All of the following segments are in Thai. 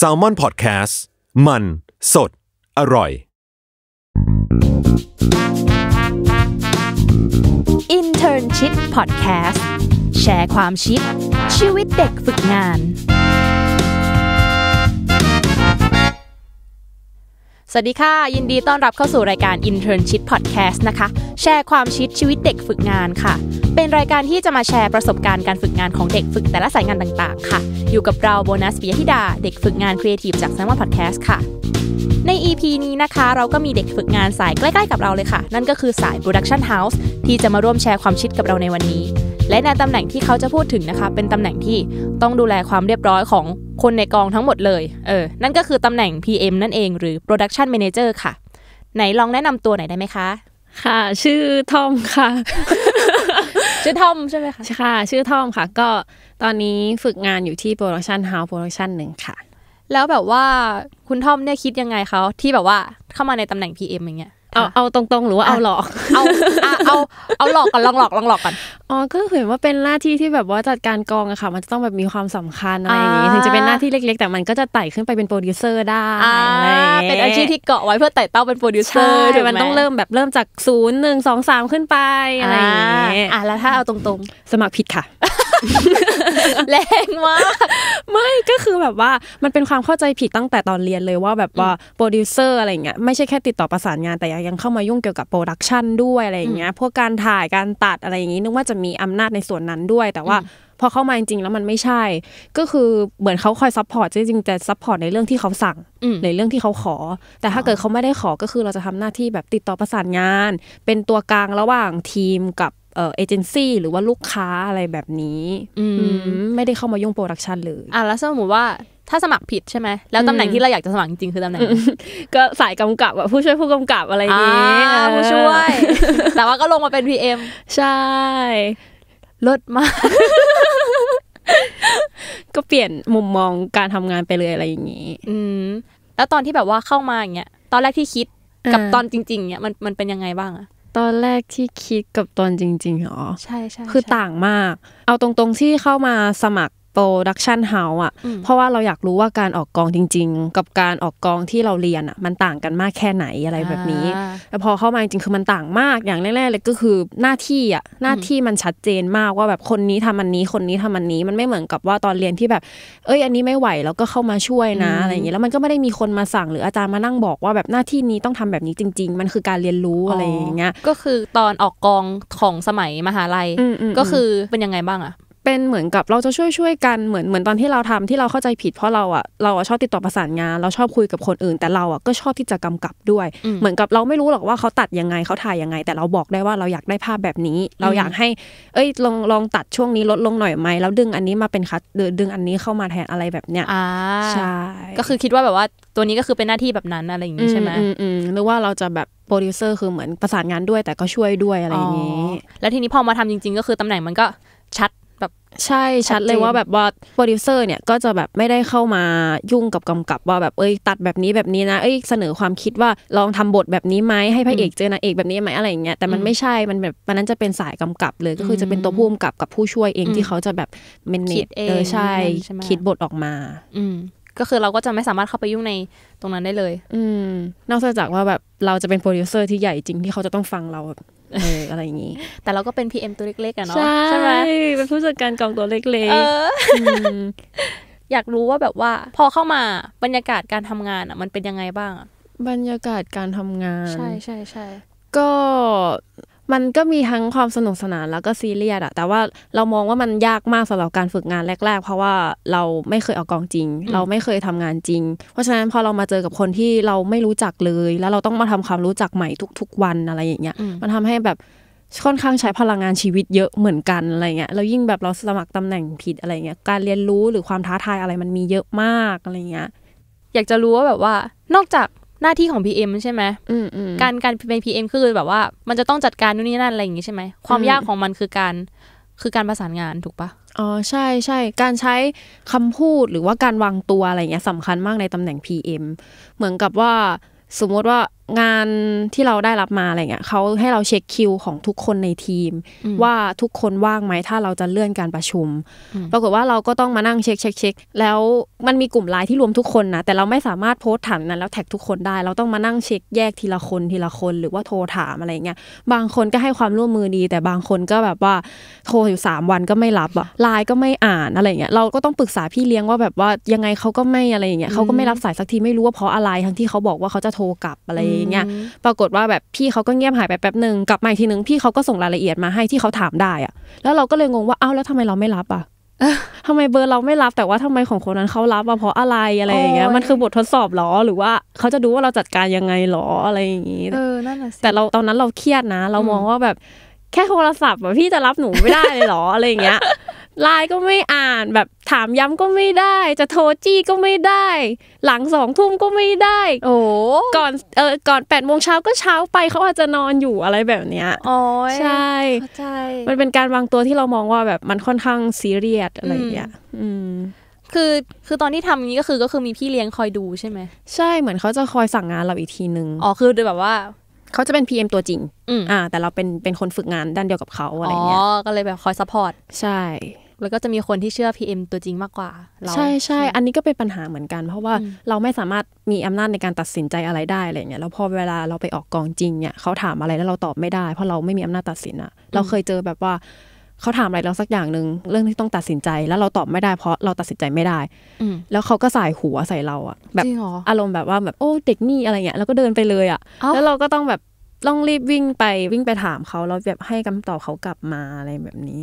s a l ม o n PODCAST มัน สด อร่อย Internship Podcast แชร์ความชิด ชีวิตเด็กฝึกงานสวัสดีค่ะ ยินดีต้อนรับเข้าสู่รายการ Internship Podcast นะคะ แชร์ความชิดชีวิตเด็กฝึกงานค่ะ เป็นรายการที่จะมาแชร์ประสบการณ์การฝึกงานของเด็กฝึกแต่ละสายงานต่างๆค่ะ อยู่กับเราโบนัสปิยธิดา เด็กฝึกงานครีเอทีฟจากแซมมอนพอดแคสต์ค่ะ ใน EP นี้นะคะเราก็มีเด็กฝึกงานสายใกล้ๆกับเราเลยค่ะ นั่นก็คือสาย Production House ที่จะมาร่วมแชร์ความชิดกับเราในวันนี้และในตำแหน่งที่เขาจะพูดถึงนะคะ เป็นตำแหน่งที่ต้องดูแลความเรียบร้อยของคนในกองทั้งหมดเลย เออ นั่นก็คือตำแหน่ง PM นั่นเองหรือ Production Manager ค่ะ ไหนลองแนะนำตัวไหนได้ไหมคะ ค่ะ ชื่อทอมค่ะ ชื่อทอมใช่ไหมคะ ค่ะ ชื่อทอมค่ะ ก็ตอนนี้ฝึกงานอยู่ที่ Production House Production หนึ่งค่ะ แล้วแบบว่าคุณทอมเนี่ยคิดยังไงเขาที่แบบว่าเข้ามาในตำแหน่ง PM อย่างเงี้ยเอาเอาตรงๆหรือว่าเอาหลอก เอาเอาเอาหลอกก่อนลองหลอกลองหลอกก่อนอ๋อก็เห็นว่าเป็นหน้าที่ที่แบบว่าจัดการกองอะค่ะ มันจะต้องแบบมีความสำคัญอะไรอย่างงี้ถึงจะเป็นหน้าที่เล็กๆ แต่มันก็จะไต่ขึ้นไปเป็นโปรดิวเซอร์ได้ เป็นอาชีพที่เกาะไว้เพื่อไต่เต้าเป็นโปรดิวเซอร์มันต้องเริ่มแบบเริ่มจากศูนย์หนึ่งสองสามขึ้นไปอะไรอย่างงี้อ่ะแล้วถ้าเอาตรงๆ สมัครผิดค่ะแรงมากไม่ก็คือแบบว่ามันเป็นความเข้าใจผิดตั้งแต่ตอนเรียนเลยว่าแบบว่าโปรดิวเซอร์อะไรเงี้ยไม่ใช่แค่ติดต่อประสานงาน แต่ยังเข้ามายุ่งเกี่ยวกับโปรดักชันด้วยอะไรเงี้ยพวกการถ่ายการตัดอะไรอย่างนี้นึกว่าจะมีอำนาจในส่วนนั้นด้วย แต่ว่า พอเข้ามาจริงๆแล้วมันไม่ใช่ ก็คือเหมือนเขาคอยซัพพอร์ตจริงๆแต่ซัพพอร์ตในเรื่องที่เขาสั่ง ในเรื่องที่เขาขอ แต่ถ้าเกิดเขาไม่ได้ขอก็คือเราจะทำหน้าที่แบบติดต่อประสานงาน เป็นตัวกลางระหว่างทีมกับเอเจนซี่หรือว่าลูกค้าอะไรแบบนี้ไม่ได้เข้ามายุ่งโปรดักชันเลยอ่ะแล้วสมมติว่าถ้าสมัครผิดใช่ไหมแล้วตำแหน่งที่เราอยากจะสมัครจริงๆ คือตำแหน่ง ก็สายกำกับอะผู้ช่วยผู้กำกับอะไรอย่างนี้ผู้ช่วย แต่ว่าก็ลงมาเป็น PM ใช่ ลดมาก ก็เปลี่ยนมุมมองการทำงานไปเลยอะไรอย่างนี้ อืม แล้วตอนที่แบบว่าเข้ามาอย่างเงี้ย ตอนแรกที่คิดกับตอนจริงๆเนี้ยมันมันเป็นยังไงบ้างอะตอนแรกที่คิดกับตอนจริงๆเหรอ ใช่ใช่คือต่างมาก เอาตรงๆ ที่เข้ามาสมัครโปรดักชันเฮาส์อ่ะเพราะว่าเราอยากรู้ว่าการออกกองจริง ๆ กับการออกกองที่เราเรียนอ่ะมันต่างกันมากแค่ไหนอะไรแบบนี้แต่พอเข้ามาจริงๆคือมันต่างมากอย่างแรกๆเลยก็คือหน้าที่อ่ะหน้าที่มันชัดเจนมากว่าแบบคนนี้ทำอันนี้ คนนี้ทำอันนี้มันไม่เหมือนกับว่าตอนเรียนที่แบบ เอ้ยอันนี้ไม่ไหวแล้วก็เข้ามาช่วยนะ อะไรอย่างเงี้ยแล้วมันก็ไม่ได้มีคนมาสั่งหรืออาจารย์มานั่งบอกว่าแบบหน้าที่นี้ต้องทำแบบนี้จริง ๆ มันคือการเรียนรู้อะไรอย่างเงี้ยก็คือตอนออกกองของสมัยมหาลัยก็คือเป็นยังไงบ้าง อ่ะเป็นเหมือนกับเราจะช่วยช่วยกันเหมือนเหมือนตอนที่เราทำที่เราเข้าใจผิดเพราะเราอ่ะเราอะชอบติดต่อประสานงาน เราชอบคุยกับคนอื่นแต่เราอ่ะก็ชอบที่จะกำกับด้วย เหมือนกับเราไม่รู้หรอกว่าเขาตัดยังไงเขาถ่ายยังไง แต่เราบอกได้ว่าเราอยากได้ภาพแบบนี้ เราอยากให้เอ้ยลองลองตัดช่วงนี้ลดลงหน่อยไหมแล้วดึงอันนี้มาเป็นคัดดึงอันนี้เข้ามาแทนอะไรแบบเนี้ยใช่ก็คือคิดว่าแบบว่าตัวนี้ก็คือเป็นหน้าที่แบบนั้นอะไรอย่างนี้ใช่ไหมหรือว่าเราจะแบบโปรดิวเซอร์คือเหมือนประสานงานด้วย แต่ก็ช่วยด้วยอะไรอย่างนี้แล้วทีนี้พอมาทำจริงๆ ก็คือตำแหน่งมันก็ชัดใช่ชัดเลยว่าแบบว่าโปรดิวเซอร์เนี่ย ก็จะแบบไม่ได้เข้ามายุ่งกับกำกับว่าแบบเอ้ยตัดแบบนี้แบบนี้นะ เอ้ยเสนอความคิดว่าลองทำบทแบบนี้ไหมให้พระเอกเจอนางเอกแบบนี้ไหมอะไรอย่างเงี้ยแต่มันไม่ใช่มันแบบมันนั้นจะเป็นสายกำกับเลยก็คือจะเป็นตัวผู้กำกับกับผู้ช่วยเองที่เขาจะแบบเมนเนตเออใช่คิดบทออกมา อืก็คือเราก็จะไม่สามารถเข้าไปยุ่งในตรงนั้นได้เลย อืมนอกจากว่าแบบเราจะเป็นโปรดิวเซอร์ที่ใหญ่จริงที่เขาจะต้องฟังเราเอออะไรอย่างนี้ แต่เราก็เป็น PM ตัวเล็กๆอะเนาะใช่ไหมเป็นผู้จัดการกองตัวเล็กๆอยากรู้ว่าแบบว่า พอเข้ามาบรรยากาศการทำงานอะมันเป็นยังไงบ้าง บรรยากาศการทำงาน ใช่ใช่ใช่ก็มันก็มีทั้งความสนุกสนานแล้วก็ซีเรียสอะแต่ว่าเรามองว่ามันยากมากสำหรับการฝึกงานแรก ๆ เพราะว่าเราไม่เคยออกกองจริง เราไม่เคยทำงานจริง เพราะฉะนั้นพอเรามาเจอกับคนที่เราไม่รู้จักเลย แล้วเราต้องมาทำความรู้จักใหม่ทุก ๆ วันอะไรอย่างเงี้ย มันทำให้แบบค่อนข้างใช้พลังงานชีวิตเยอะเหมือนกันอะไรเงี้ย แล้วยิ่งแบบเราสมัครตำแหน่งผิดอะไรเงี้ย การเรียนรู้หรือความท้าทายอะไรมันมีเยอะมากอะไรเงี้ย อยากจะรู้ว่าแบบว่านอกจากหน้าที่ของ PM ใช่ไหมการการเป็น PM คือแบบว่ามันจะต้องจัดการนู่นนี่นั่นอะไรอย่างงี้ใช่ไหม ความยากของมันคือการคือการประสานงานถูกปะ อ๋อ ใช่ใช่การใช้คำพูดหรือว่าการวางตัวอะไรเงี้ยสำคัญมากในตำแหน่ง PM เหมือนกับว่าสมมติว่างานที่เราได้รับมาอะไรเงี้ยเขาให้เราเช็คคิวของทุกคนในทีม ว่าทุกคนว่างไหมถ้าเราจะเลื่อนการประชุม ปรากฏว่าเราก็ต้องมานั่งเช็คเช็คเช็คแล้ว มันมีกลุ่มไลน์ที่รวมทุกคนนะแต่เราไม่สามารถโพสต์ถามนั้นแล้วแท็กทุกคนได้ เราต้องมานั่งเช็คแยกทีละคนทีละคนหรือว่าโทรถามอะไรเงี้ยบางคนก็ให้ความร่วมมือดี แต่บางคนก็แบบว่าโทรอยู่3วันก็ไม่รับอะไลน์ก็ไม่อ่านอะไรเงี้ยเราก็ต้องปรึกษาพี่เลี้ยงว่าแบบว่ายังไงเขาก็ไม่อะไรเงี้ยเขาก็ไม่รับสายสักทีไม่รู้ว่าเพราะอะไร ทั้งที่เขาบอกว่าเขาจะโทรกลับอะไรเงี้ยปรากฏว่าแบบพี่เขาก็เงียบหายไปแป๊บหนึ่งกลับมาอีกทีนึงพี่เขาก็ส่งรายละเอียดมาให้ที่เขาถามได้อะแล้วเราก็เลยงงว่า เอ้าแล้วทำไมเราไม่รับอ่ะทำไมเบอร์เราไม่รับแต่ว่าทำไมของคนนั้นเขารับมาเพราะอะไรอะไรอย่างเงี้ยมันคือบททดสอบหรอหรือว่าเขาจะดูว่าเราจัดการยังไงหรออะไรอย่างงี้แต่เราตอนนั้นเราเครียดนะ เรามองว่าแบบแค่โทรศัพท์แบบพี่จะรับหนูไม่ได้เลยหรออะไรอย่างเงี้ยไลน์ก็ไม่อ่านแบบถามย้ำก็ไม่ได้ จะโทรจี้ก็ไม่ได้ หลังสองทุ่มก็ไม่ได้ โอ้ก่อนเออก่อนแปดโมงเช้าก็เช้าไปเขาอาจจะนอนอยู่อะไรแบบเนี้ยอ๋อใช่ใช่มันเป็นการวางตัวที่เรามองว่าแบบมันค่อนข้างซีเรียสอะไรอย่างเงี้ย อืม คือคือตอนที่ทำอย่างนี้ก็คือ ก็คือมีพี่เลี้ยงคอยดูใช่ไหมใช่เหมือนเขาจะคอยสั่งงานเราอีกทีนึงอ๋อคือแบบว่าเขาจะเป็น PM ตัวจริงอ่า แต่เราเป็นเป็นคนฝึกงานด้านเดียวกับเขาอะไรเงี้ยอ๋อก็เลยแบบคอยซัพพอร์ตใช่แล้วก็จะมีคนที่เชื่อ PM ตัวจริงมากกว่าเราใช่ใช่ อันนี้ก็เป็นปัญหาเหมือนกัน เพราะว่าเราไม่สามารถมีอำนาจในการตัดสินใจอะไรได้อะไรเงี้ย แล้วพอเวลาเราไปออกกองจริงเนี่ยเขาถามอะไรแล้วเราตอบไม่ได้เพราะเราไม่มีอำนาจตัดสินอะเราเคยเจอแบบว่า เขาถามอะไรเราสักอย่างหนึ่งเรื่องที่ต้องตัดสินใจ แล้วเราตอบไม่ได้เพราะเราตัดสินใจไม่ได้แล้วเขาก็สายหัวใส่เราอะแบบอารมณ์แบบว่าแบบโอ้เด็กนี่อะไรเงี้ยแล้วก็เดินไปเลยอะแล้วเราก็ต้องแบบต้องรีบวิ่งไปวิ่งไปถามเขาแล้วแบบให้คำตอบเขากลับมาอะไรแบบนี้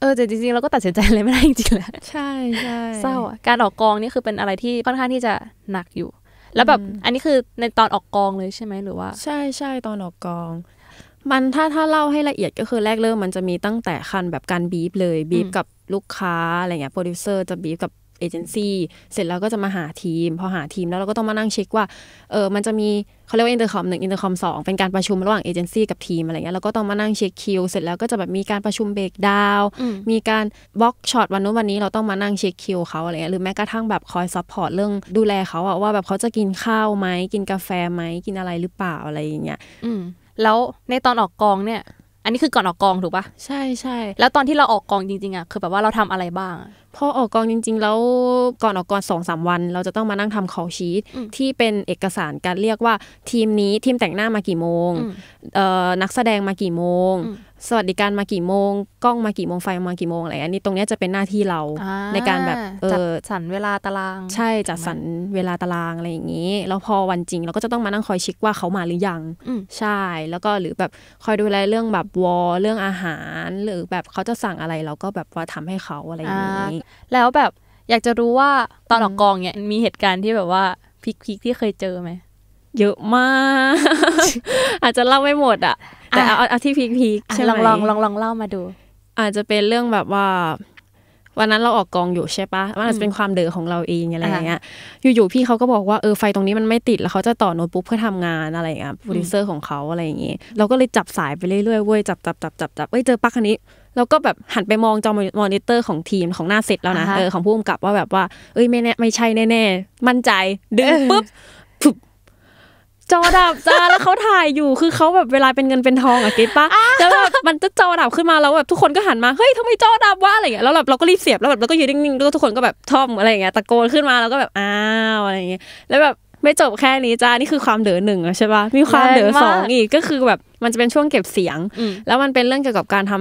เออริงจริงๆเราก็ตัดสินใจอะไรไม่ได้จริงๆแหละใช่ใช่เศร้าอ่ะการออกกองนี่คือเป็นอะไรที่ค่อนข้างที่จะหนักอยู่ แล้วแบบอันนี้คือในตอนออกกองเลยใช่ไหมหรือว่า ใช่ใช่ตอนออกกอง มันถ้าถ้าเล่าให้ละเอียดก็คือแรกเริ่มมันจะมีตั้งแต่คันแบบการบีบเลยบีบกับลูกค้าอะไรเงี้ยโปรดิวเซอร์จะบีบกับเอเจนซี่เสร็จแล้วก็จะมาหาทีม พอหาทีมแล้วเราก็ต้องมานั่งเช็คว่าเออมันจะมีเขาเรียกว่าอินเตอร์คอมหนึ่งอินเตอร์คอมสองเป็นการประชุมระหว่างเอเจนซี่กับทีมอะไรเงี้ยเราก็ต้องมานั่งเช็คคิวเสร็จแล้วก็จะแบบมีการประชุมเบรกดาวมีการบล็อกช็อตวันนู้นวันนี้เราต้องมานั่งเช็คคิวเขาอะไรเงี้ยหรือแม้กระทั่งแบบคอยซัพพอร์ตเรื่องดูแลเขาอะว่าแบบเขาจะกินข้าวไหมกินกาแฟไหมกินอะไรหรือเปล่าอะไรอย่างเงี้ยแล้วในตอนออกกองเนี่ยอันนี้คือก่อนออกกองถูกปะใช่ใช่แล้วตอนที่เราออกกองจริงๆอะคือแบบว่าเราทำอะไรบ้างพอออกกองจริงๆ แล้วก่อนออกกองสองสามวัน เราจะต้องมานั่งทำเขาชีตที่เป็นเอกสารการเรียกว่าทีมนี้ทีมแต่งหน้ามากี่โมงนักแสดงมากี่โมง สวัสดิการมากี่โมง กล้องมากี่โมงไฟมากี่โมงอะไรอันนี้ตรงนี้จะเป็นหน้าที่เราในการแบบเออสรรเวลาตารางใช่จัดสรรเวลาตารางอะไรอย่างนี้แล้วพอวันจริง เราก็จะต้องมานั่งคอยเช็คว่าเขามาหรือยังใช่แล้วก็หรือแบบคอยดูแลเรื่องแบบวอเรื่องอาหารหรือแบบเขาจะสั่งอะไรเราก็แบบว่าทำให้เขาอะไรอย่างนี้แล้วแบบอยากจะรู้ว่าตอนออกกองเนี่ยมีเหตุการณ์ที่แบบว่าพีคกที่เคยเจอไหมเยอะมาก อาจจะเล่าไม่หมดอ่ะแต่เอาเอาที่พีคคใช่ไหมลองลองลองลองเล่ามาดู อาจจะเป็นเรื่องแบบว่า วันนั้นเราออกกองอยู่ใช่ปะมันอาจจะเป็นความเดือของเราเองอะไรย่างเงี้ยอยู่ๆพี่เขาก็บอกว่าเออไฟตรงนี้มันไม่ติดแล้วเขาจะต่อโน้ตบุ๊กเพื่อทำงานอะไรเงี้ยโปรดิวเซอร์ของเขาอะไรอย่างเงี้ยเราก็เลยจับสายไปเรื่อยๆเว้ยจับจับจับจับจับเอ้ยเจอปั๊กคันนี้แล้วก็แบบหันไปมองจอมอนิเตอร์ของทีมของหน้าเซตแล้วนะเออของผู้กำกับว่าแบบว่าเอ้ยไม่แน่ไม่ใช่แน่ๆ มั่นใจดึงปุ๊บจอดับจ้าแล้วเขาถ่ายอยู่คือเขาแบบเวลาเป็นเงินเป็นทองอะเก็ตปะแล้วแบบมันจะจอดับขึ้นมาแล้วแบบทุกคนก็หันมาเฮ้ยทำไมจอดับวะอะไรเงี้ยแล้วแบบเราก็รีบเสียบแล้วแบบเราก็ยืนนิ่งๆแล้วทุกคนก็แบบท่อมอะไรเงี้ยตะโกนขึ้นมาแล้วก็แบบ อ้าวอะไรเงี้ยแล้วแบบไม่จบแค่นี้จ้านี่คือความเดือหนึ่งใช่ปะมีความเดือสองอีกก็คือแบบมันจะเป็นช่วงเก็บเสียงแล้วมันเป็นเรื่องเกี่ยวกับการทำ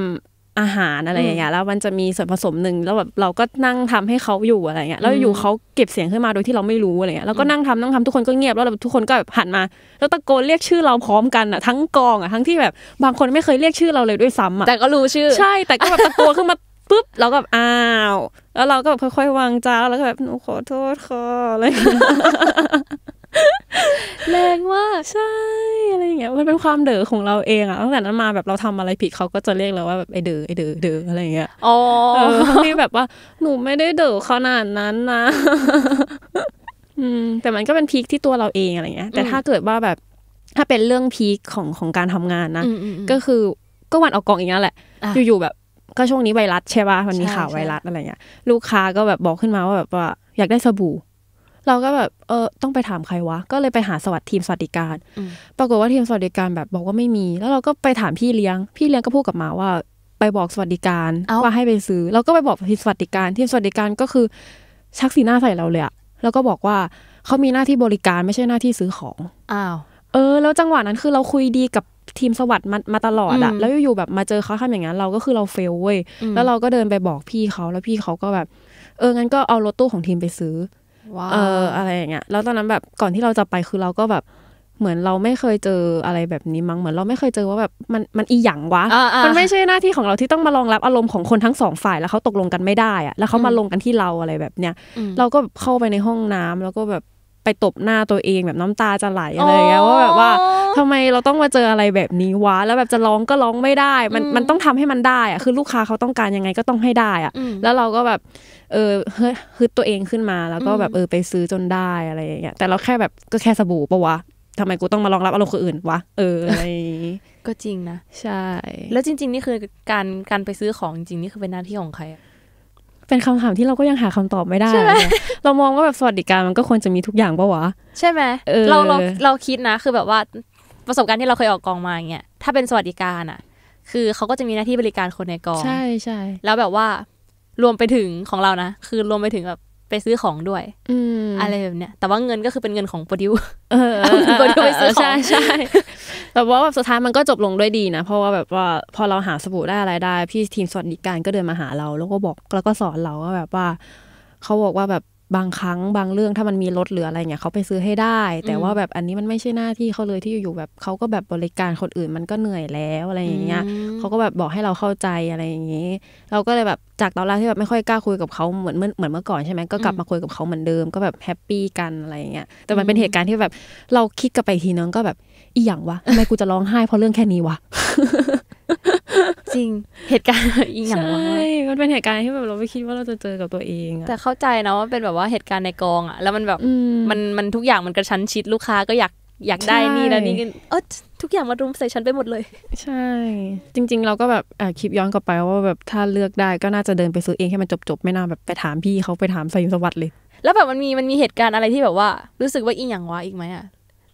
อาหารอะไร อย่างเงี้ยแล้วมันจะมีส่วนผสมหนึ่งแล้วแบบเราก็นั่งทำให้เขาอยู่อะไรเงี้ยแล้วอยู่เขาเก็บเสียงขึ้นมาโดยที่เราไม่รู้อะไรเงี้ยแล้วก็นั่งทำนั่งทำทุกคนก็เงียบแล้วทุกคนก็แบบหันมา แล้วตะโกนเรียกชื่อเราพร้อมกันอ่ะทั้งกองอ่ะทั้งที่แบบ บางคนไม่เคยเรียกชื่อเราเลยด้วยซ้ำอ่ะแต่ก็รู้ชื่อ ใช่ แต่ก็แบบตะโกนขึ้นมาปุ๊บเราก็แบบอ้าว แล้วเราก็แบบค่อยๆวางจาแล้วก็แบบหนูขอโทษค่ะอะไรแรงมากใช่ อะไรเงี้ย มันเป็นความเด๋อของเราเองอะตั้งแต่นั้นมาแบบเราทำอะไรผิดเขาก็จะเรียกเราว่าแบบไอเด๋อไอเด๋อเด๋ออะไรเงี้ยอ๋อที่แบบว่า หนูไม่ได้เด๋อขนาดนั้นนะ อืม แต่มันก็เป็นพีคที่ตัวเราเองอะไรเงี้ย แต่ถ้าเกิดว่าแบบถ้าเป็นเรื่องพีคของของการทำงานนะก็คือก็วันออกกองอีกงี้ยแหละอยู่ๆแบบก็ช่วงนี้ไวรัสใช่ป่ะมันมีข่าวไวรัสอะไรเงี้ยลูกค้าก็แบบบอกขึ้นมาว่าแบบว่า อยากได้สบู่เราก็แบบเออต้องไปถามใครวะก็เลยไปหาสวัสดีทีมสวัสดิการปรากฏว่าทีมสวัสดิการแบบบอกว่าไม่มี แล้วเราก็ไปถามพี่เลี้ยงพี่เลี้ยงก็พูดกับมาว่า ไปบอกสวัสดิการว่าให้ไปซื้อเราก็ไปบอกทีมสวัสดิการ ทีมสวัสดิการก็คือชักสีหน้าใส่เราเลยอะแล้วก็บอกว่าเขามีหน้าที่บริการไม่ใช่หน้าที่ซื้อของอ้าวเออแล้วจังหวะนั้นคือเราคุยดีกับทีมสวัสด์มามาตลอดอะแล้วอยู่ๆแบบมาเจอเขาทำอย่างนั้น เราก็คือเราเฟลเว้ยแล้วเราก็เดินไปบอกพี่เขาแล้วพี่เขาก็แบบ เอองั้นก็เอารถตู้ของทีมไปซื้อเอออะไรอย่างเงี้ยแล้วตอนนั้น แบบก่อนที่เราจะไปคือเราก็แบบเหมือนเราไม่เคยเจออะไรแบบนี้ มั้งเหมือนเราไม่เคยเจอว่าแบบมันมันอีหยังวะมันไม่ใช่ หน้าที่ของเราที่ต้องมารองรับอารมณ์ของคนทั้งสองฝ่ายแล้วเขาตกลงกันไม่ได้อะแล้วเขามาลงกันที่เราอะไรแบบเนี้ย เราก็เข้าไปในห้องน้ำแล้วก็แบบไปตบหน้าตัวเองแบบน้ำตาจะไหลอะไรเงี้ยว่าแบบว่า ทำไมเราต้องมาเจออะไรแบบนี้วะ แล้วแบบจะร้องก็ร้องไม่ได้มันมันต้องทำให้มันได้อะคือลูกค้าเขาต้องการยังไงก็ต้องให้ได้อะแล้วเราก็แบบเออฮึดตัวเองขึ้นมาแล้วก็แบบเออไปซื้อจนได้อะไรอย่างเงี้ยแต่เราแค่แบบก็แค่สบู่ปะวะทำไมกูต้องมารองรับอารมณ์คนอื่นวะเอออะไรก็จริงนะ ใช่แล้วจริง ๆ นี่คือการการไปซื้อของจริงนี่คือเป็นหน้าที่ของใครเป็นคำถามที่เราก็ยังหาคำตอบไม่ได้เรามองว่าแบบสวัสดิการมันก็ควรจะมีทุกอย่างปะวะใช่ไหมเราเราเราคิดนะ คือแบบว่าประสบการณ์ที่เราเคยออกกองมาเงี้ยถ้าเป็นสวัสดิการอ่ะ คือเขาก็จะมีหน้าที่บริการคนในกอง ใช่ใช่แล้วแบบว่ารวมไปถึงของเรานะคือรวมไปถึงแบบไปซื้อของด้วยอะไรแบบเนี้ย แต่ว่าเงินก็คือเป็นเงินของโปรดิว เอองินโปรดิวไปซื้อของใช่ใช่แต่ว่าแบบสุดท้ายมันก็จบลงด้วยดีนะ เพราะว่าแบบว่า พอเราหาสบู่ได้อะไรได้ พี่ทีมสวัสดิการก็เดินมาหาเรา แล้วก็บอกแล้วก็สอนเราว่าแบบว่าเขาบอกว่าแบบบางครั้งบางเรื่องถ้ามันมีรถหรืออะไรเงี้ยเขาไปซื้อให้ได้ แต่ว่าแบบอันนี้มันไม่ใช่หน้าที่เขาเลยที่อยู่แบบเขาก็แบบบริการคนอื่นมันก็เหนื่อยแล้วอะไรอย่างเงี้ยเขาก็แบบบอกให้เราเข้าใจอะไรอย่างงี้เราก็เลยแบบจากตอนแรกที่แบบไม่ค่อยกล้าคุยกับเขาเหมือนเหมือนเมื่อก่อนใช่ไหมก็กลับมาคุยกับเขาเหมือนเดิม ก็แบบแฮปปี้กันอะไรอย่างเงี้ยแต่มันเป็นเหตุการณ์ที่แบบเราคิดกับไปทีนึงก็แบบอีหยังวะ ทำไมกูจะร้องไห้เพราะเรื่องแค่นี้วะจริงเหตุการณ์อีหยังวะใช่มันเป็นเหตุการณ์ที่แบบเราไม่คิดว่าเราจะเจอกับตัวเองแต่เข้าใจนะว่าเป็นแบบว่าเหตุการณ์ในกองอะแล้วมันแบบมันมันทุกอย่างมันกระชั้นชิดลูกค้าก็อยากอยากได้นี่แล้วนี่เออทุกอย่างมารุมใส่ฉันไปหมดเลยใช่ จริง ๆ เราก็แบบคลิปย้อนกลับไปว่าแบบถ้าเลือกได้ก็น่าจะเดินไปซื้อเองให้มันจบๆไม่น่าแบบไปถามพี่เขาไปถามสายุสวัสดิ์เลยแล้วแบบมันมีมันมีเหตุการณ์อะไรที่แบบว่า รู้สึกว่าอีหยังวะอีกไหมอะ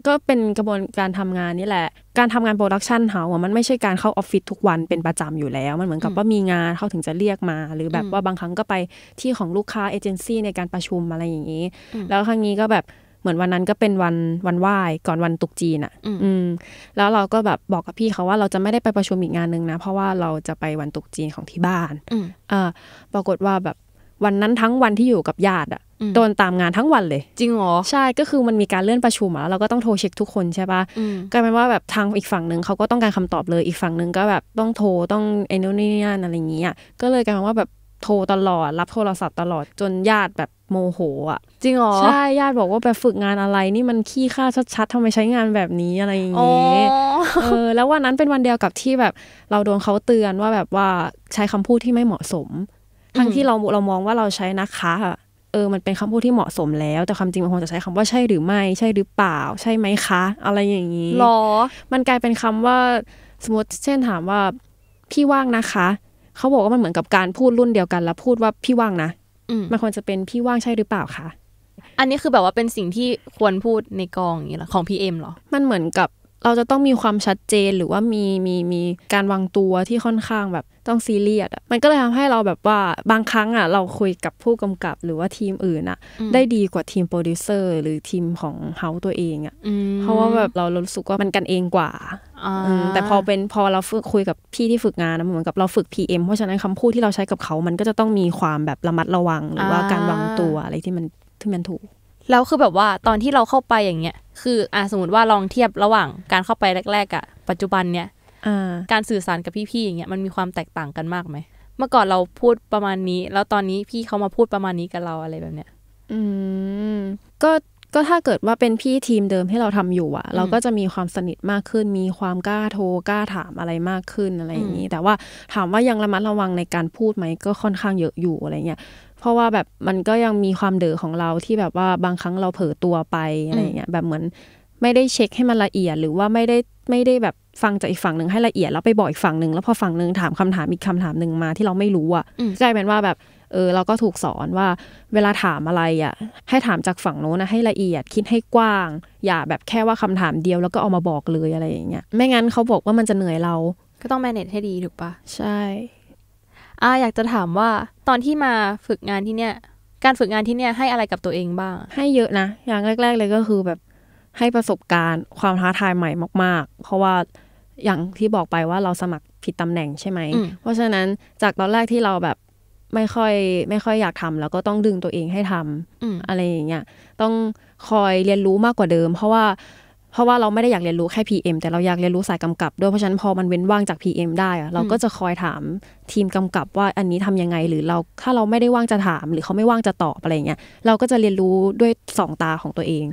ก็เป็นกระบวนการทำงานนี่แหละ การทำงานโปรดักชันเขาอะมันไม่ใช่การเข้าออฟฟิศทุกวันเป็นประจำอยู่แล้ว มันเหมือนกับว่ามีงานเขาถึงจะเรียกมา หรือแบบว่าบางครั้งก็ไปที่ของลูกค้าเอเจนซี่ในการประชุมอะไรอย่างนี้ แล้วครั้งนี้ก็แบบเหมือนวันนั้นก็เป็นวันวันไหว้ก่อนวันตุกจีนอะ่ะอืมแล้วเราก็แบบบอกกับพี่เขาว่าเราจะไม่ได้ไปประชุมอีกงานหนึ่งนะ เพราะว่าเราจะไปวันตุกจีนของที่บ้านอ่าปรากฏว่าแบบวันนั้นทั้งวันที่อยู่กับญาติอะโดนตามงานทั้งวันเลย จริงเหรอ ใช่ก็คือมันมีการเลื่อนประชุมแล้วเราก็ต้องโทรเช็คทุกคนใช่ปะ่ะกลายเป็นว่าแบบทางอีกฝั่งหนึ่งเขาก็ต้องการคำตอบเลยอีกฝั่งหนึ่งก็แบบต้องโทรต้องไอ้นู่นนี่นั่นอะไรอย่างเงี้ย ก็เลยกลายเป็นว่าแบบโทรตลอดรับโทรศัพท์ตลอดจนญาติแบบโมโหอ่ะ จริงเหรอใช่ญาติบอกว่าไปฝึกงานอะไรนี่มันขี้ค่าชัดๆทำไมใช้งานแบบนี้อะไรอย่างเงี้ยเออแล้ววันนั้นเป็นวันเดียวกับที่แบบเราโดนเขาเตือนว่าแบบว่าใช้คำพูดที่ไม่เหมาะสมทั้งที่เราเรามองว่าเราใช้นะคะ เออ มันเป็นคำพูดที่เหมาะสมแล้ว แต่ความจริงมันควรจะใช้คำว่าใช่หรือไม่ ใช่หรือเปล่าใช่ไหมคะ อะไรอย่างนี้หรอ มันกลายเป็นคำว่า สมมติ เช่นถามว่าพี่ว่างนะคะ เขาบอกว่ามันเหมือนกับการพูดรุ่นเดียวกันแล้วพูดว่าพี่ว่างนะ มันควรจะเป็นพี่ว่างใช่หรือเปล่าคะอันนี้คือแบบว่าเป็นสิ่งที่ควรพูดในกองอย่างนี้หรอของพีเอ็มหรอ มันเหมือนกับเราจะต้องมีความชัดเจนหรือว่ามีมีมีการวางตัวที่ค่อนข้างแบบต้องซีเรียสอ่ะมันก็เลยทำให้เราแบบว่าบางครั้งอ่ะเราคุยกับผู้กำกับ หรือว่าทีมอื่นอ่ะได้ดีกว่าทีมโปรดิวเซอร์หรือทีมของเฮาตัวเองอ่ะเพราะว่าแบบเรารู้สึกว่ามันกันเองกว่าแต่พอเป็นพอเราฝึกคุยกับพี่ที่ฝึกงานนะเหมือนกับเราฝึก PM เพราะฉะนั้นคำพูดที่เราใช้กับเขามันก็จะต้องมีความแบบระมัดระวังหรือว่าการวางตัวอะไรที่มันที่มันถูกแล้วคือแบบว่าตอนที่เราเข้าไปอย่างเงี้ยคืออ่าสมมติว่าลองเทียบระหว่างการเข้าไปแรกๆอะปัจจุบันเนี้ยการสื่อสารกับพี่ๆอย่างเงี้ยมันมีความแตกต่างกันมากไหมเมื่อก่อนเราพูดประมาณนี้แล้วตอนนี้พี่เขามาพูดประมาณนี้กับเราอะไรแบบเนี้ยอืมก็ก็ถ้าเกิดว่าเป็นพี่ทีมเดิมที่เราทำอยู่อะเราก็จะมีความสนิทมากขึ้น มีความกล้าโทรกล้าถามอะไรมากขึ้นอะไรอย่างนี้ แต่ว่าถามว่ายังระมัดระวังในการพูดไหมก็ค่อนข้างเยอะอยู่อะไรเงี้ยเพราะว่าแบบมันก็ยังมีความเดือของเราที่แบบว่าบางครั้งเราเผลอตัวไปอะไรเงี้ยแบบเหมือนไม่ได้เช็คให้มันละเอียดหรือว่าไม่ได้ไม่ได้แบบฟังจากอีกฝั่งหนึ่งให้ละเอียด แล้วไปบอกอีกฝั่งหนึ่งแล้วพอฝั่งหนึ่งถามคำถามอีกคำถามหนึ่งมาที่เราไม่รู้อ่ะกลายเป็นว่าแบบ เออ เราก็ถูกสอนว่าเวลาถามอะไรอ่ะ ให้ถามจากฝั่งโน้นนะให้ละเอียดคิดให้กว้าง อย่าแบบแค่ว่าคำถามเดียวแล้วก็เอามาบอกเลยอะไรอย่างเงี้ยไม่งั้นเขาบอกว่ามันจะเหนื่อยเรา ก็ต้อง manage ให้ดีถูกปะใช่อาอยากจะถามว่าตอนที่มาฝึกงานที่เนี่ยการฝึกงานที่เนี่ยให้อะไรกับตัวเองบ้าง ให้เยอะนะ อย่างแรก ๆ เลยก็คือแบบให้ประสบการณ์ ความท้าทายใหม่มาก ๆ เพราะว่าอย่างที่บอกไปว่าเราสมัครผิดตำแหน่งใช่ไหมเพราะฉะนั้นจากตอนแรกที่เราแบบไม่ค่อยไม่ค่อยอยากทำ แล้วก็ต้องดึงตัวเองให้ทำอะไรอย่างเงี้ยต้องคอยเรียนรู้มากกว่าเดิม เพราะว่าเพราะว่าเราไม่ได้อยากเรียนรู้แค่ PM แต่เราอยากเรียนรู้สายกำกับด้วยเพราะฉะนั้นพอมันเว้นว่างจาก PM ได้เราก็จะคอยถามทีมกำกับว่าอันนี้ทํำยังไงหรือเราถ้าเราไม่ได้ว่างจะถาม หรือเขาไม่ว่างจะตอบอะไรเงี้ยเราก็จะเรียนรู้ด้วยสองตาของตัวเอง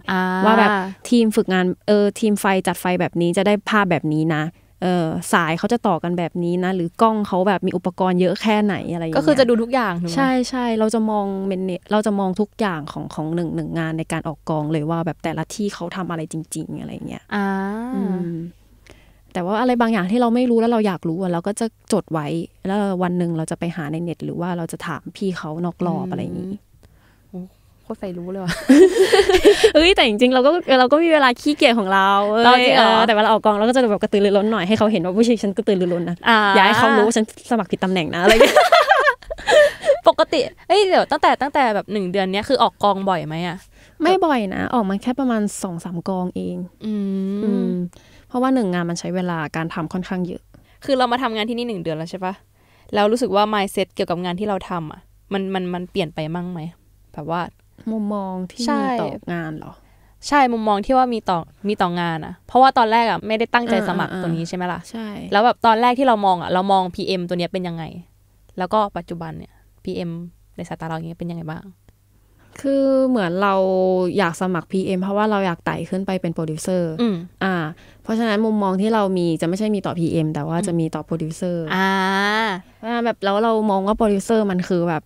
ว่าแบบทีมฝึกงานเออ ทีมไฟจัดไฟแบบนี้จะได้ภาพแบบนี้นะสายเขาจะต่อกันแบบนี้นะหรือกล้องเขาแบบมีอุปกรณ์เยอะแค่ไหนอะไรอย่างเงี้ยก็คือ จะดูทุกอย่างใช่ใช่เราจะมองเมนเราจะมองทุกอย่างของของหนึ่งหนึ่งงานในการออกกองเลยว่าแบบแต่ละที่เขาทำอะไรจริง ๆอะไรเงี้ยอ่าแต่ว่าอะไรบางอย่างที่เราไม่รู้แล้วเราอยากรู้เราก็จะจดไว้ แล้ววันหนึ่งเราจะไปหาในเน็ต หรือว่าเราจะถามพี่เขานอกรอบอะไรอย่างนี้คตรใส่รู้เลยว่ะ เฮ้ยแต่จริงๆเราก็เราก็มีเวลาขี้เกียจของเราเราจริงแต่เวลาออกกองเราก็จะแบบกระตือรือร้นหน่อยให้เขาเห็นว่าผู้ชายฉันกระตือรือร้นนะอย่าให้เขารู้ว่าฉันสมัครผิดตำแหน่งนะอะไรเงี้ยปกติ เอ้ยเดี๋ยวตั้งแต่ตั้งแต่แบบหนึ่งเดือนเนี้ยคือออกกองบ่อยไหมอ่ะไม่บ่อยนะ ออกมาแค่ประมาณสองสามกองเอง อืม เพราะว่าหนึ่งงานมันใช้เวลาการทำค่อนข้างเยอะ คือเรามาทำงานที่นี่หนึ่งเดือนแล้วใช่ปะแล้วรู้สึกว่า mindset เกี่ยวกับงานที่เราทำอ่ะ มันมันมันเปลี่ยนไปมั่งไหม แบบว่ามุมมองที่มีต่องานเหรอ ใช่มุมมองที่ว่ามีต่อมีต่องานอะเพราะว่าตอนแรกอะไม่ได้ตั้งใจสมัครตัวนี้ใช่ไหมล่ะใช่แล้วแบบตอนแรกที่เรามองอะเรา มอง PM ตัวเนี้ยเป็นยังไง แล้วก็ปัจจุบันเนี่ย PM ในสายตาเราอย่างเนี้ยเป็นยังไงบ้าง คือเหมือนเราอยากสมัคร PM เพราะว่าเราอยากไต่ขึ้นไปเป็นโปรดิวเซอร์อ่า เพราะฉะนั้นมุมมองที่เรามีจะไม่ใช่มีต่อ PM แต่ว่าจะมีต่อโปรดิวเซอร์ อ่าแบบแล้วเรามองว่าโปรดิวเซอร์มันคือแบบ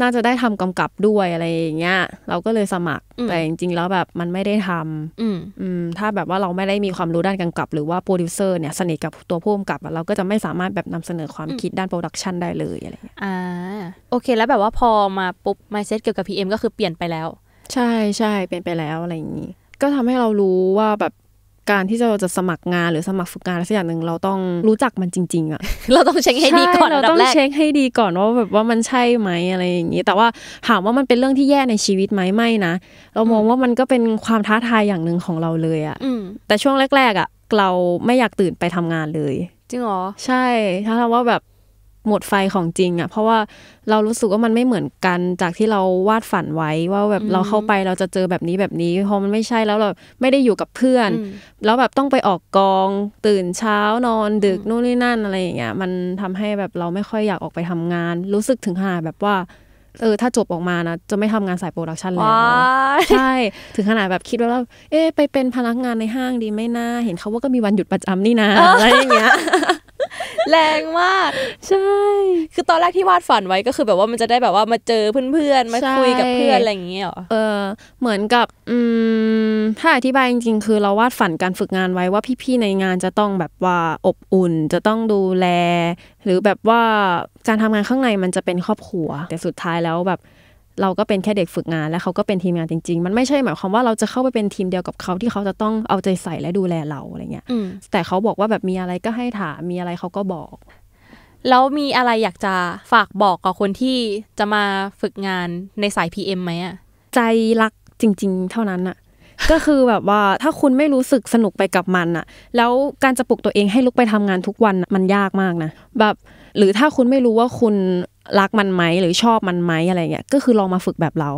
น่าจะได้ทำกำกับด้วยอะไรอย่างเงี้ย เราก็เลยสมัครแต่จริง ๆ แล้วแบบมันไม่ได้ทำอืมถ้าแบบว่าเราไม่ได้มีความรู้ด้านกำกับ หรือว่าโปรดิวเซอร์เนี่ยสนิทกับตัวผู้กำกับเราก็จะไม่สามารถแบบนำเสนอความคิดด้านโปรดักชันได้เลยอะไรเงี้ยอ่าโอเค แล้วแบบว่าพอมาปุ๊บไมเซ็ตเกี่ยวกับ PM ก็คือเปลี่ยนไปแล้ว ใช่ใช่เปลี่ยนไปแล้วอะไรอย่างงี้ ก็ทำให้เรารู้ว่าแบบการที่เราจะสมัครงานหรือสมัครฝึกงานอะไรสักอย่างหนึ่งเราต้องรู้จักมันจริงๆอ่ะเราต้องเช็คให้ดีก่อนเราต้องเช็คให้ดีก่อนว่าแบบว่ามันใช่ไหมอะไรอย่างนี้แต่ว่าถามว่ามันเป็นเรื่องที่แย่ในชีวิตไหมไม่นะเรามองว่ามันก็เป็นความท้าทายอย่างหนึ่งของเราเลยอ่ะแต่ช่วงแรก ๆ อ่ะเราไม่อยากตื่นไปทำงานเลยจริงหรอใช่ถ้าเราว่าแบบหมดไฟของจริงอะ่ะเพราะว่าเรารู้สึกว่ามันไม่เหมือนกันจากที่เราวาดฝันไว้ว่าแบบเราเข้าไปเราจะเจอแบบนี้แบบนี้เพราะมันไม่ใช่แล้วเราไม่ได้อยู่กับเพื่อน แล้วแบบต้องไปออกกองตื่นเช้านอน ดึกนู่นนี่นั่นอะไรอย่างเงี้ยมันทำให้แบบเราไม่ค่อยอยากออกไปทำงาน รู้สึกถึงขนาดแบบว่าเออ ถ้าจบออกมานะจะไม่ทำงานสายโปรดักชันแล้วใช่ถึงขนาดแบบคิดว่าเอ๊ไปเป็นพนักงานในห้างดีไหมนะเห็นเขาว่าก็มีวันหยุดประจำนี่นะอะไรอย่างเงี้ยแรงมากใช่ คือตอนแรกที่วาดฝันไว้ก็คือ แบบว่ามันจะได้แบบว่ามาเจอเพื่อนๆมาคุยกับเพื่อนอะไรอย่างเงี้ยหรอเออ เหมือนกับ อืม ถ้าอธิบายจริง ๆ คือเราวาดฝันการฝึกงานไว้ว่าพี่ๆ ในงานจะต้องแบบว่าอบอุ่นจะต้องดูแล หรือแบบว่าการทำงานข้างในมันจะเป็นครอบครัว แต่สุดท้ายแล้วแบบเราก็เป็นแค่เด็กฝึกงานและเขาก็เป็นทีมงานจริง ๆ มันไม่ใช่หมายความว่าเราจะเข้าไปเป็นทีมเดียวกับเขาที่เขาจะต้องเอาใจใส่และดูแลเราอะไรเงี้ย แต่เขาบอกว่าแบบมีอะไรก็ให้ถามมีอะไรเขาก็บอกแล้วมีอะไรอยากจะฝากบอกกับคนที่จะมาฝึกงานในสาย PM ไหมอะใจรักจริงๆ เท่านั้นอะก็คือแบบว่าถ้าคุณไม่รู้สึกสนุกไปกับมันอะแล้วการจะปลุกตัวเองให้ลุกไปทำงานทุกวันมันยากมากนะแบบ หรือถ้าคุณไม่รู้ว่าคุณรักมันไหมหรือชอบมันไหมอะไรเงี้ยก็คือลองมาฝึกแบบเรา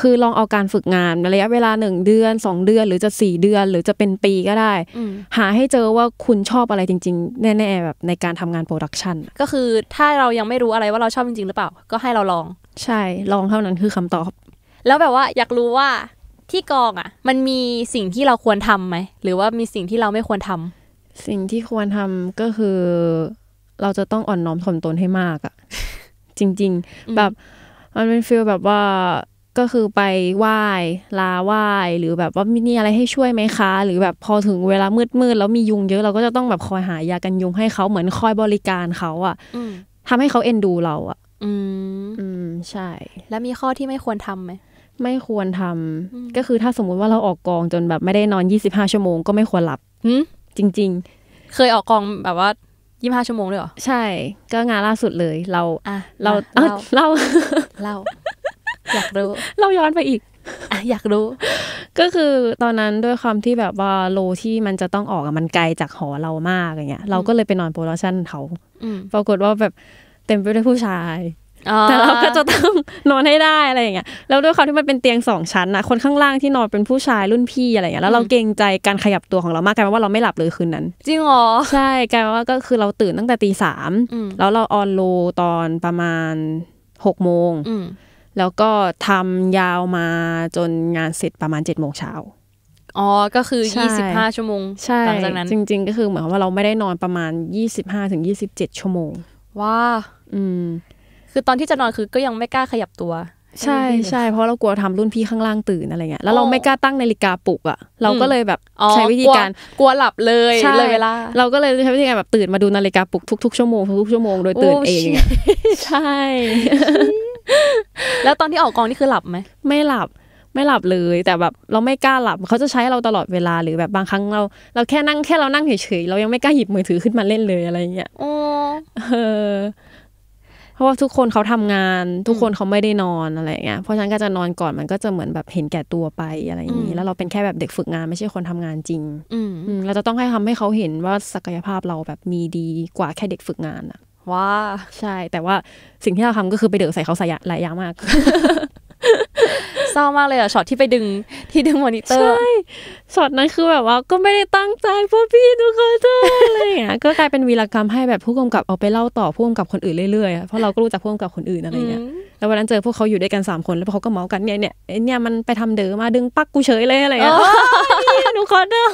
คือลองเอาการฝึกงานระยะเวลาหนึ่งเดือนสองเดือนหรือจะสี่เดือน หรือจะเป็นปีก็ได้ หาให้เจอว่าคุณชอบอะไรจริง ๆแน่ๆแบบในการทำงานโปรดักชันก็คือถ้าเรายังไม่รู้อะไรว่าเราชอบจริงๆ หรือเปล่า ก็ให้เราลองใช่ลองเท่านั้นคือคำตอบ แล้วแบบว่า อยากรู้ว่าที่กองอะ่ะ มันมีสิ่งที่เราควรทำไหมหรือว่ามีสิ่งที่เราไม่ควรทำสิ่งที่ควรทำก็คือ เราจะต้องอ่อนน้อมถ่อมตนให้มากอะ่ะจริงๆ แบบมันเป็นฟีลแบบว่าก็คือไปไหว้ลาไหว้หรือแบบว่ามี่อะไรให้ช่วยไหมคะ หรือแบบพอถึงเวลามืดๆแล้วมียุงเยอะ เราก็จะต้องแบบคอยหายากันยุงให้เขาเหมือนคอยบริการเขาอะ่ะทำให้เขาเอ็นดูเราอะ่ะ อืมอืมใช่ แล้วมีข้อที่ไม่ควรทํำไหมไม่ควรทำ ก็คือถ้าสมมุติว่าเราออกกองจนแบบไม่ได้นอนยี่สิบห้าชั่วโมงก็ไม่ควรหลับจริง ๆ เคยออกกองแบบว่ายี่ห้าชั่วโมงเลยหรอใช่ก็งานล่าสุดเลย เราอ่ะเราเราเรา อยากรู้ เราย้อนไปอีกอะอยากรู้ ก็คือตอนนั้นด้วยความที่แบบว่าโลที่มันจะต้องออกมันไกลจากหอเรามากอย่างเงี้ย เราก็เลยไปนอนโปรดักชั่นเขาปรากฏว่าแบบเต็มไปด้วยผู้ชายแต่เราก็จะต้องนอนให้ได้อะไรอย่างเงี้ยแล้วด้วยความที่มันเป็นเตียงสองชั้นนะคนข้างล่างที่นอนเป็นผู้ชายรุ่นพี่อะไรอย่างเงี้ยแล้วเราเกรงใจการขยับตัวของเรามากกลายเป็นว่าเราไม่หลับเลยคืนนั้น จริงหรอใช่กลายเป็นว่าก็คือเราตื่นตั้งแต่ตีสามแล้วเราออนโลตอนประมาณหกโมง แล้วก็ทำยาวมาจนงานเสร็จประมาณเจ็ดโมงเช้า อ๋อ ก็คือ 25 ชั่วโมงหลังจากนั้น จริง ๆ ก็คือเหมือนว่าเราไม่ได้นอนประมาณ25-27ชั่วโมงว้าอืมคือตอนที่จะนอนคือก็ยังไม่กล้าขยับตัว ใช่ใช่เพราะเรากลัวทำรุ่นพี่ข้างล่างตื่นอะไรเงี้ยแล้วเราไม่กล้าตั้งนาฬิกาปลุกอ่ะเราก็เลยแบบใช้วิธีการกลัวหลับเลยเลยเวลาเราก็เลยใช้วิธีการแบบตื่นมาดูนาฬิกาปลุกทุกๆชั่วโมงทุกๆชั่วโมงโดยตื่นเองใช่ แล้วตอนที่ออกกองนี่คือหลับไหมไม่หลับ ไม่หลับเลย แต่แบบเราไม่กล้าหลับเขาจะใช้เราตลอดเวลาหรือแบบบางครั้งเราเราแค่นั่งแค่เรานั่งเฉยๆเรายังไม่กล้าหยิบมือถือขึ้นมาเล่นเลยอะไรเงี้ยเออเพราะว่าทุกคนเขาทำงานทุกคนเขาไม่ได้นอนอะไรเงี้ยเพราะฉะนั้นก็จะนอนก่อนมันก็จะเหมือนแบบเห็นแก่ตัวไปอะไรอย่างนี้แล้วเราเป็นแค่แบบเด็กฝึกงานไม่ใช่คนทำงานจริงเราจะต้องให้ทำให้เขาเห็นว่าศักยภาพเราแบบมีดีกว่าแค่เด็กฝึกงานอะว้าใช่ แต่ว่าสิ่งที่เราทำก็คือไปเดือดใส่เขาใส่หลายอย่างมากเศร้ามากเลยอะช็อตที่ไปดึงที่ดึง มอนิเตอร์ใช่ช็อตนั้นคือแบบว่าก็ไม่ได้ตั้งใจพวกพี่ทุกคนเจออะไรอย่างเงี้ยก็กลายเป็นวีรกรรมให้แบบผู้กำกับเอาไปเล่าต่อผู้กำกับคนอื่นเรื่อยๆเพราะเราก็รู้จักผู้กำกับคนอื่นอะไรเงี้ยแล้ววันนั้นเจอพวกเขาอยู่ด้วยกัน3คนแล้วเขาก็เมากันเนี่ยเนี่ยเนี่ยมันไปทำเดอมาดึงปักกูเฉยเลยอะไรเงี้ยหนูขอเดอ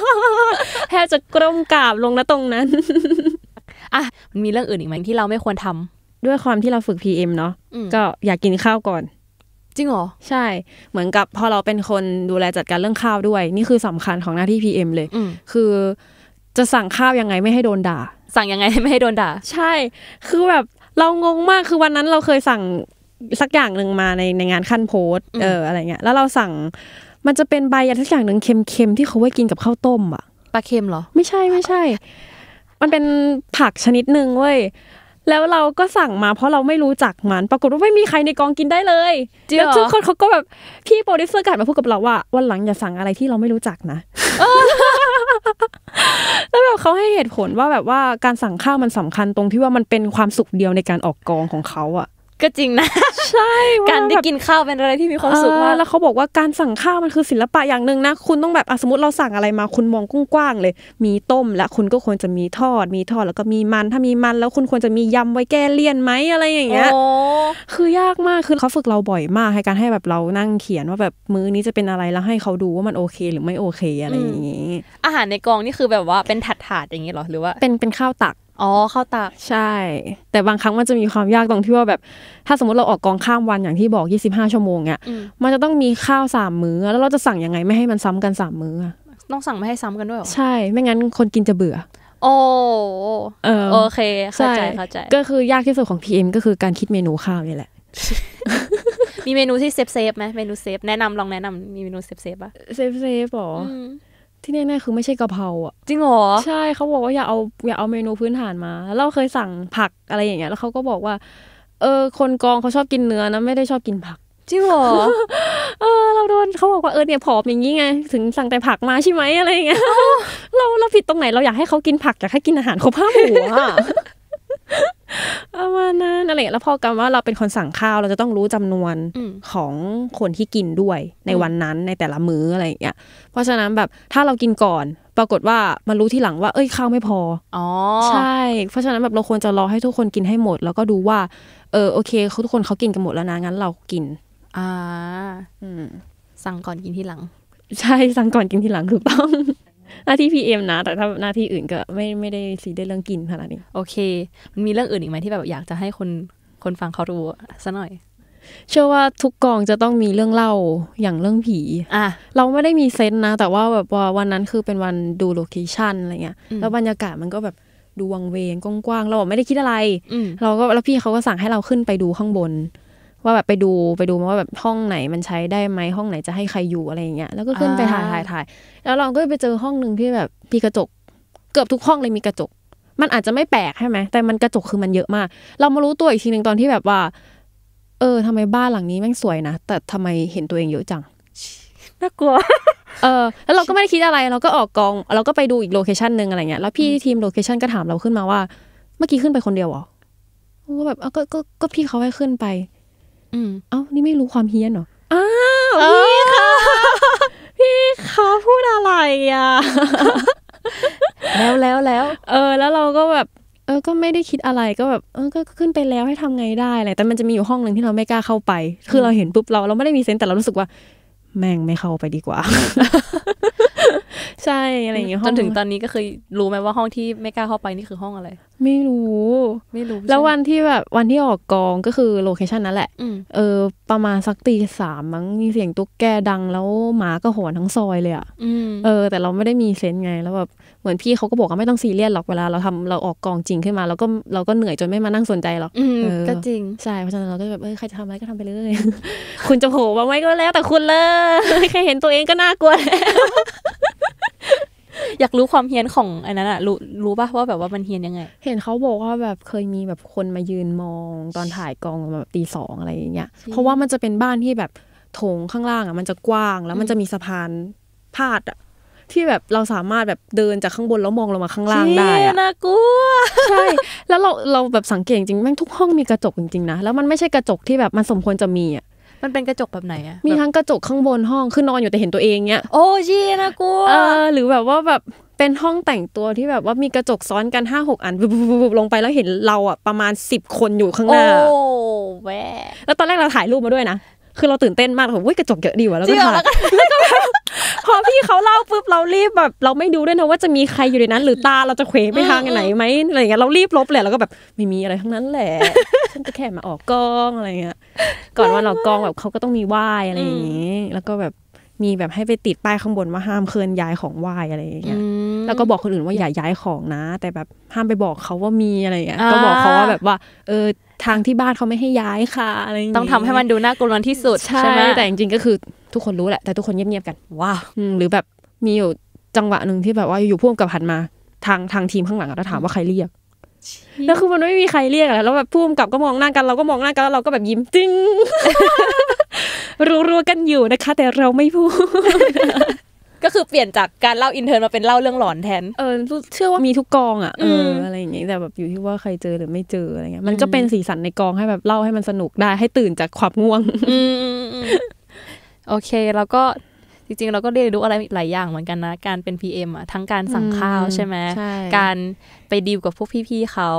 แทบจะกลมกราบลงนะตรงนั้นอ่ะมันมีเรื่องอื่นอีกไหมที่เราไม่ควรทำด้วยความที่เราฝึก PM เนาะก็อยากกินข้าวก่อนจริงเหรอใช่ เหมือนกับพอเราเป็นคนดูแลจัดการเรื่องข้าวด้วย นี่คือสำคัญของหน้าที่ PM เลย คือจะสั่งข้าวยังไงไม่ให้โดนด่าสั่งยังไงไม่ให้โดนด่าใช่ คือแบบเรางงมากคือวันนั้นเราเคยสั่งสักอย่างหนึ่งมาในในงานขั้นโพสเอออะไรเงี้ย แล้วเราสั่งมันจะเป็นใบอะไรสักอย่างหนึ่งเค็มๆที่เขาไว้กินกับข้าวต้มอะปลาเค็มเหรอไม่ใช่ไม่ใช่ มันเป็นผักชนิดหนึ่งเว้ยแล้วเราก็สั่งมาเพราะเราไม่รู้จักมัน ปรากฏว่าไม่มีใครในกองกินได้เลย แล้วทุกคนเขาก็แบบพี่โปรดิวเซอร์กัดมาพูดกับเราว่า วันหลังอย่าสั่งอะไรที่เราไม่รู้จักนะแล้วแบบเขาให้เหตุผลว่าแบบว่าการสั่งข้าวมันสำคัญตรงที่ว่ามันเป็นความสุขเดียวในการออกกองของเขาอะก็จริงนะใช่การได้กินข้าวเป็นอะไรที่มีความสุขมากแล้วเขาบอกว่าการสั่งข้าวมันคือศิลปะอย่างหนึ่งนะคุณต้องแบบสมมติเราสั่งอะไรมาคุณมองกว้างๆเลยมีต้มและคุณก็ควรจะมีทอด มีทอดแล้วก็มีมันถ้ามีมันแล้วคุณควรจะมียำไว้แก้เลี่ยนไหมอะไรอย่างเงี้ยคือยากมากคือเขาฝึกเราบ่อยมาก ให้การให้แบบเรานั่งเขียนว่าแบบมื้อนี้จะเป็นอะไรแล้วให้เขาดูว่ามันโอเคหรือไม่โอเคอะไรอย่างงี้อาหารในกองนี่คือแบบว่าเป็นถาดๆอย่างงี้หรอหรือว่าเป็นเป็นข้าวตักอ๋อเข้าตากใช่ แต่บางครั้งมันจะมีความยากตรงที่ว่าแบบ ถ้าสมมติเราออกกองข้ามวันอย่างที่บอก 25ชั่วโมงเนี่ยมันจะต้องมีข้าวสามมื้อแล้วเราจะสั่งยังไงไม่ให้มันซ้ำกันสามมื้อต้องสั่งไม่ให้ซ้ำกันด้วยหรอใช่ไม่งั้นคนกินจะเบื่อ โอ้โอเคเข้าใจเข้าใจก็คือยากที่สุดของ PM ก็คือการคิดเมนูข้าวนี่แหละ มีเมนูที่เซฟเซฟไหมเมนูเซฟแนะนำลองแนะนำมีเมนูเซฟเซฟป่ะเซฟเซฟหรอที่แน่ๆคือไม่ใช่กะเพราอ่ะจริงเหรอ ใช่เขาบอกว่าอย่าเอาอย่าเอาเมนูพื้นฐานมา เราเคยสั่งผักอะไรอย่างเงี้ย แล้วเขาก็บอกว่าเออคนกองเขาชอบกินเนื้อนะไม่ได้ชอบกินผัก จริงเหรอ เออเราโดนเขาบอกว่า เออเนี่ย ผอมอย่างนี้ไง ถึงสั่งแต่ผักมา ใช่ไหมอะไรเงี้ยเราเราผิดตรงไหนเราอยากให้เขากินผักอยากให้กินอาหารครบห้าหมู่อ่ะประมาณนั้นอะไรแล้วพอกันว่าเราเป็นคนสั่งข้าวเราจะต้องรู้จำนวนของคนที่กินด้วย ในวันนั้นในแต่ละมื้ออะไรอย่างเงี้ยเพราะฉะนั้นแบบถ้าเรากินก่อน ปรากฏว่ามารู้ที่หลังว่าเอ้ยข้าวไม่พออ๋อ ใช่ เพราะฉะนั้นแบบเราควรจะรอให้ทุกคนกินให้หมด แล้วก็ดูว่า เออโอเคเขาทุกคนเขากินกันหมดแล้วนะงั้นเรากิน อ่าสั่งก่อนกินที่หลัง ใช่สั่งก่อนกินที่หลังถูกต้องหน้าที่พีเอ็มนะแต่ถ้าหน้าที่อื่นก็ไม่ไม่ได้ซีได้เรื่องกินขนาดนี้โอเคมันมีเรื่องอื่นอีกไหมที่แบบอยากจะให้คนคนฟังเขารู้ซะหน่อย เชื่อว่าทุกกองจะต้องมีเรื่องเล่าอย่างเรื่องผีอ่ะเราไม่ได้มีเซนนะแต่ว่าแบบวันนั้นคือเป็นวันดูโลเคชันอะไรเงี้ยแล้วบรรยากาศมันก็แบบดูวังเวงกว้างๆเราไม่ได้คิดอะไรเราก็แล้วพี่เขาก็สั่งให้เราขึ้นไปดูข้างบนว่าแบบไปดูไปดูมาว่าแบบห้องไหนมันใช้ได้ไหมห้องไหนจะให้ใครอยู่อะไรอย่างเงี้ยแล้วก็ขึ้นไปถ่ายถ่ายถ่าย แล้วเราก็ไปเจอห้องหนึ่งที่แบบมีกระจกเกือบทุกห้องเลยมีกระจก มันอาจจะไม่แปลกใช่ไหมแต่มันกระจกคือมันเยอะมาก เรามารู้ตัวอีกทีหนึ่งตอนที่แบบว่า เออ ทำไมบ้านหลังนี้แม่งสวยนะแต่ทำไมเห็นตัวเองเยอะจังน่ากลัว เออ แล้วเราก็ไม่ได้คิดอะไร เราก็ออกกองเราก็ไปดูอีกโลเคชันหนึ่งอะไรเงี้ย แล้วพี่ทีมโลเคชันก็ถามเราขึ้นมาว่า เมื่อกี้ขึ้นไปคนเดียวหรอว่าแบบก็ก็ก็พี่เขาให้ขึ้นไปอืมเอ้านี่ไม่รู้ความเฮี้ยนเหรอ อ้าวพี่คะพี่คะ พูดอะไรอ่ะ แล้วแล้ว แล้ว เออ แล้วเราก็แบบ เออ ก็ไม่ได้คิดอะไร ก็แบบ เออ ก็ขึ้นไปแล้วให้ทำไงได้อะไร แต่มันจะมีอยู่ห้องหนึ่งที่เราไม่กล้าเข้าไป คือเราเห็นปุ๊บเราเราไม่ได้มีเซนต์แต่เรารู้สึกว่า แม่งไม่เข้าไปดีกว่าใช่อะไรอย่างเงี้ยจนถึงตอนนี้ก็คือรู้ไหมว่าห้องที่ไม่กล้าเข้าไปนี่คือห้องอะไร ไม่รู้ ไม่รู้ แล้ววันที่แบบวันที่ออกกองก็คือโลเคชันนั่นแหละ เออ ประมาณสักตีสามมั้งมีเสียงตุ๊กแกดังแล้วหมาก็หอนทั้งซอยเลยอ่ะ เออ แต่เราไม่ได้มีเซนไงแล้วแบบเหมือนพี่เขาก็บอกว่าไม่ต้องซีเรียสหรอกเวลาเราทำเราออกกองจริงขึ้นมาเราก็เราก็เหนื่อยจนไม่มานั่งสนใจหรอกก็จริงใช่เพราะฉะนั้นเราก็แบบเออใครจะทำอะไรก็ทำไปเลยคุณจะโผล่มาไม่ก็แล้ว แต่คุณเลยแค่เห็นตัวเองก็น่ากลัวแล้วอยากรู้ความเฮี้ยนของอันนั้นอะรู้รู้ป่ะว่าแบบว่ามันเฮี้ยนยังไง เห็นเขาบอกว่าแบบเคยมีแบบคนมายืนมอง ตอนถ่ายกองแบบตีสองอะไรอย่างเงี้ยเพราะว่ามันจะเป็นบ้านที่แบบโถงข้างล่างอะมันจะกว้าง แล้วมันจะมีสะพานพาดอะที่แบบเราสามารถแบบเดินจากข้างบนแล้วมองลงมาข้างล่างได้อะน่ากลัวใช่แล้วเราเราแบบสังเกตจริงแม่งทุกห้องมีกระจกจริงๆนะแล้วมันไม่ใช่กระจกที่แบบมันสมควรจะมีอะมันเป็นกระจกแบบไหนอะมีทั้งกระจกข้างบนห้องคือนอนอยู่แต่เห็นตัวเองเนี้ย โอ้ยีนะกลัวเออหรือแบบว่าแบบ เป็นห้องแต่งตัวที่แบบว่ามีกระจกซ้อนกันห้าหกอันบุบลงไปแล้วเห็นเราอะประมาณสิบคนอยู่ข้างหน้า โอ้แวแล้วตอนแรกเราถ่ายรูปมาด้วยนะคือ เราตื่นเต้นมากผบว่กระจกเยอะดีว่ะแล้วก็ถ่ายแล้วก็พอพี่เขาเล่าปุ๊บเรารีบแบบ เราไม่ดูด้วยนะว่าจะมีใครอยู่ในนั้น หรือตาเราจะเขวไปทางไหนไหมอะไรเงี้ยเรารีบลบเลยแล้วก็แบบไม่มีอะไรทั้งนั้นแหละ ฉันจะแค่มาออกกล้องอะไรเงี้ย ก่อนวันออกกล้องแบบเขาก็ต้องมีไหว้อะไรอย่างงี้ แล้วก็แบบมีแบบให้ไปติดป้ายข้างบนว่าห้ามเคลื่อนย้ายของไหว้อะไรอย่างเงี้ย แล้วก็บอกคนอื่นว่าอย่าย้ายของนะ แต่แบบห้ามไปบอกเขาว่ามีอะไรเงี้ยก็บอกเขาว่าแบบว่าเออทางที่บ้านเขาไม่ให้ย้ายค่ะอะไรต้องทำให้มันดูน่ากลัวที่สุดใช่ไหมแต่จริงๆก็คือทุกคนรู้แหละแต่ทุกคนเงียบๆกันว้าวหรือแบบมีอยู่จังหวะหนึ่งที่แบบว่าอยู่พ่วงกับหันมาทางทางทีมข้างหลังแล้วถามว่าใครเรียก แล้วคือมันไม่มีใครเรียกแล้วแบบพุ่มกับก็มองหน้ากันเราก็มองหน้ากันแล้วเราก็แบบยิ้มจึ้งรัวๆกันอยู่นะคะ แต่เราไม่พูดก็คือเปลี่ยนจากการเล่าอินเทอร์มาเป็นเล่าเรื่องหลอนแทนเออ เชื่อว่ามีทุกกองอ่ะเอออะไรอย่างเงี้ยแต่แบบอยู่ที่ว่าใครเจอหรือไม่เจออะไรเงี้ยมันก็เป็นสีสันในกองให้แบบเล่าให้มันสนุกได้ให้ตื่นจากความง่วงโอเคแล้วก็จริงๆเราก็เรียนรู้อะไรหลายอย่างเหมือนกันนะการเป็น PM อ่ะทั้งการสั่งข้าวใช่ไหมการไปดีลกับพวกพี่ๆเขา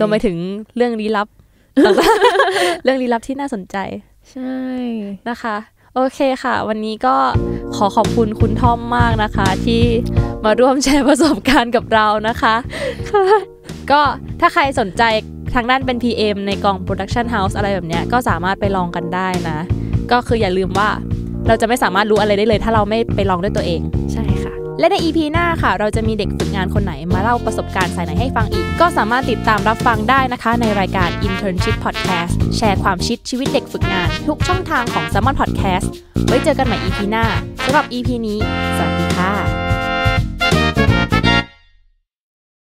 รวมไปถึงเรื่องลี้ลับ เรื่องลี้ลับที่น่าสนใจ ใช่นะคะโอเคค่ะ วันนี้ก็ขอขอบคุณคุณทอมมากนะคะ ที่มาร่วมแชร์ประสบการณ์กับเรานะคะ ก็ถ้าใครสนใจทางด้านเป็น PM ในกอง Production House อะไรแบบเนี้ยก็สามารถไปลองกันได้นะ ก็คืออย่าลืมว่าเราจะไม่สามารถรู้อะไรได้เลย ถ้าเราไม่ไปลองด้วยตัวเองใช่และใน EP หน้าค่ะเราจะมีเด็กฝึกงานคนไหนมาเล่าประสบการณ์สายไหนให้ฟังอีก ก็สามารถติดตามรับฟังได้นะคะ ในรายการ Internship Podcast แชร์ความชิดชีวิตเด็กฝึกงาน ทุกช่องทางของ s ซอนพอดแคสต์ไว้เจอกันใหม่ EP หน้าสำหรับ EP นี้สวัสดี